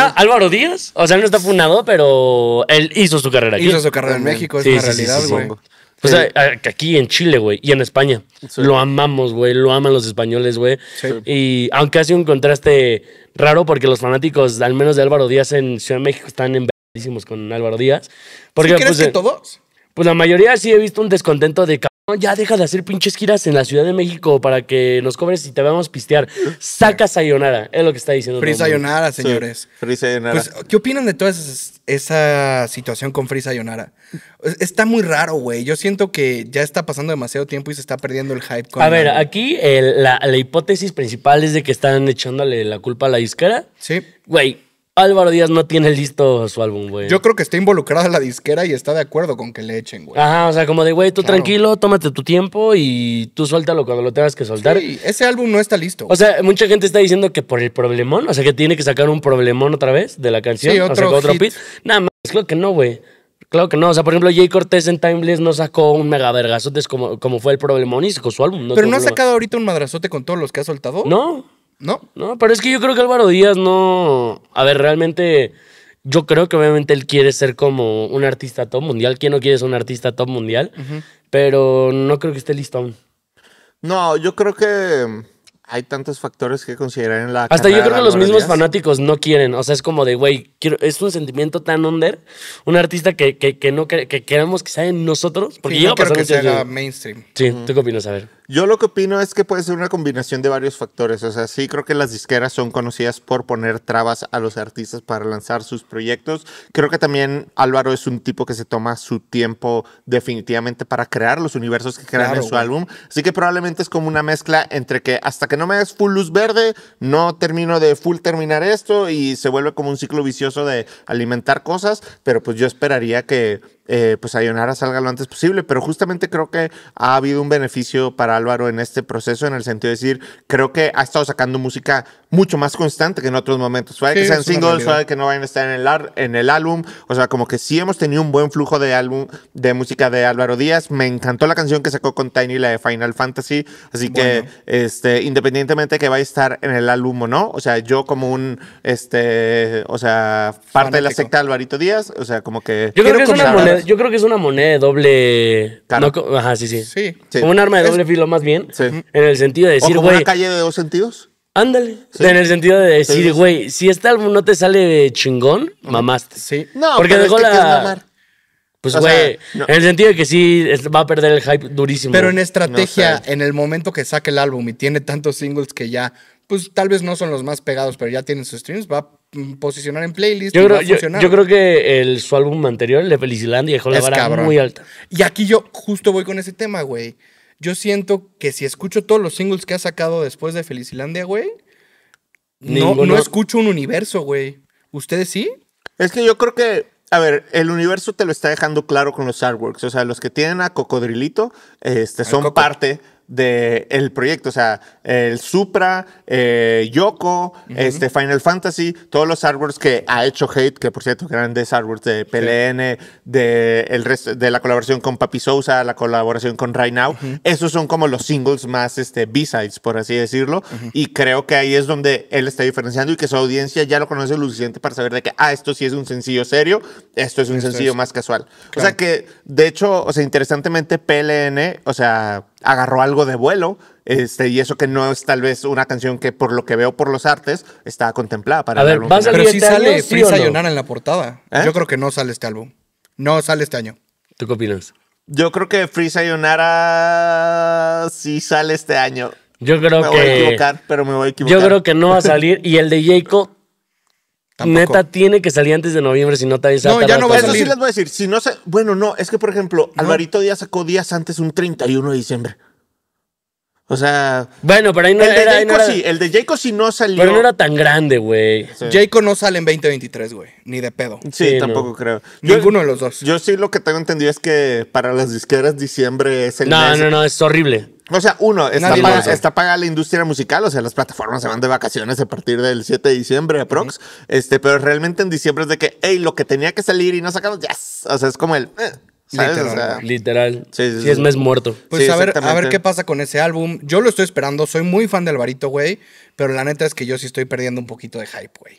Ah, Álvaro Díaz. O sea, no está funado, pero él hizo su carrera aquí. Hizo su carrera en México, es la realidad, güey. o sea, aquí en Chile, güey, y en España. Lo amamos, güey, lo aman los españoles, güey. Y aunque sido un contraste raro, porque los fanáticos, al menos de Álvaro Díaz en Ciudad de México, están enverdísimos con Álvaro Díaz. Porque, ¿Sí crees pues, que eh, todos? Pues la mayoría sí he visto un descontento de ya deja de hacer pinches giras en la Ciudad de México para que nos cobres y te veamos pistear. Saca Sayonara, es lo que está diciendo. Free señores. free pues, ¿Qué opinan de toda esa, situación con Free Sayonara? Está muy raro, güey. Yo siento que ya está pasando demasiado tiempo y se está perdiendo el hype. Con a ver, aquí la, la hipótesis principal es de que están echándole la culpa a la disquera. Sí. Güey, Álvaro Díaz no tiene listo su álbum, güey. Yo creo que está involucrada la disquera y está de acuerdo con que le echen, güey. Ajá, o sea, como de, güey, tú tranquilo, tómate tu tiempo y tú suéltalo cuando lo tengas que soltar. Sí, ese álbum no está listo. O sea, mucha gente está diciendo que por el problemón, o sea, que tiene que sacar un problemón otra vez de la canción. Sí, otro, Nada más, creo que no, güey. Claro que no. O sea, por ejemplo, Jay Cortés en Timeless no sacó un mega vergazote como, como fue el problemón y sacó su álbum. No Pero no ha sacado ahorita un madrazote con todos los que ha soltado. No. ¿No? No, pero es que yo creo que Álvaro Díaz no. A ver, realmente. Yo creo que obviamente él quiere ser como un artista top mundial. ¿Quién no quiere ser un artista top mundial? Pero no creo que esté listo aún. No, yo creo que mm, hay tantos factores que considerar en la. Hasta yo creo que los mismos fanáticos no quieren. O sea, es como de, güey, es un sentimiento tan under. Un artista que, que no que, queremos que sea en nosotros. Porque yo creo que sea mainstream. Sí, ¿tú qué opinas? A ver. Yo lo que opino es que puede ser una combinación de varios factores. O sea, sí creo que las disqueras son conocidas por poner trabas a los artistas para lanzar sus proyectos. Creo que también Álvaro es un tipo que se toma su tiempo definitivamente para crear los universos que crean en su álbum. Así que probablemente es como una mezcla entre que hasta que no me des full luz verde, no termino de full terminar esto y se vuelve como un ciclo vicioso de alimentar cosas. Pero pues yo esperaría que eh, pues Ayonara salga lo antes posible, pero justamente creo que ha habido un beneficio para Álvaro en este proceso, en el sentido de decir, creo que ha estado sacando música mucho más constante que en otros momentos. puede que sean singles, puede que no vayan a estar en el, en el álbum, o sea, como que sí hemos tenido un buen flujo de álbum, de música de Álvaro Díaz. Me encantó la canción que sacó con Tiny, la de Final Fantasy, así que este, independientemente de que vaya a estar en el álbum o no, o sea, yo como un, este, o sea, parte de la secta Alvarito Díaz, o sea, como que... Yo creo que es una yo creo que es una moneda de doble. ajá, sí, sí, sí. un arma de doble filo, más bien. En el sentido de decir, güey. una calle de dos sentidos? Ándale. En el sentido de decir, güey, si este álbum no te sale chingón, mamaste. Sí. No, porque dejó es la. Pues, güey, en el sentido de que sí va a perder el hype durísimo. Pero en estrategia, en el momento que saque el álbum y tiene tantos singles que ya, pues tal vez no son los más pegados, pero ya tienen sus streams, va Mm, posicionar en playlist. Yo, creo, yo, creo que el, su álbum anterior, de Felicilandia, dejó la barra muy alta. Y aquí yo justo voy con ese tema, güey. Yo siento que si escucho todos los singles que ha sacado después de Felicilandia, güey, no, no escucho un universo, güey. ¿Ustedes sí? Es que yo creo que a ver, el universo te lo está dejando claro con los artworks. O sea, los que tienen a Cocodrilito este, son parte del proyecto, o sea, el Supra, eh, Yoko, este, Final Fantasy, todos los artworks que ha hecho Hate, que por cierto, grandes artworks de PLN, de, el de la colaboración con Papi Sousa, la colaboración con Right Now, esos son como los singles más este, B-sides, por así decirlo, y creo que ahí es donde él está diferenciando y que su audiencia ya lo conoce lo suficiente para saber de que, ah, esto sí es un sencillo serio, esto es un sencillo más casual. O sea que, de hecho, o sea, interesantemente, PLN, o sea, agarró algo de vuelo, este, y eso que no es tal vez una canción que por lo que veo por los artes está contemplada para el álbum. a Pero sí este sale Freeza sí en la portada. ¿Eh? Yo creo que no sale este álbum. No sale este año. ¿Tú qué opinas? Yo creo que Free Sayonara sí sale este año. Yo creo que. Me voy a equivocar, pero me voy a equivocar. Yo creo que no va a salir. Y el de Jacob Neta tiene que salir antes de noviembre, si no te se No, ya no va a Eso les voy a decir. bueno, no, es que por ejemplo, Alvarito Díaz sacó días antes un 31 de diciembre. O sea. Bueno, pero ahí no, el de Jayco sí, el de Jayco sí no salió. Pero no era tan grande, güey. Jayco no sale en 2023, güey. Ni de pedo. Sí, tampoco creo. Yo, Ninguno de los dos. Yo sí lo que tengo entendido es que para las disqueras diciembre es el. No, no, no, es horrible. O sea, uno, está, pagada la industria musical, o sea, las plataformas se van de vacaciones a partir del 7 de diciembre, aprox. este, pero realmente en diciembre es de que, hey, lo que tenía que salir y no sacamos, ya. O sea, es como el. Eh". Literal. O Sí, es mes muerto. Pues a, ver, a ver qué pasa con ese álbum. Yo lo estoy esperando. Soy muy fan de Alvarito, güey. Pero la neta es que yo sí estoy perdiendo un poquito de hype, güey.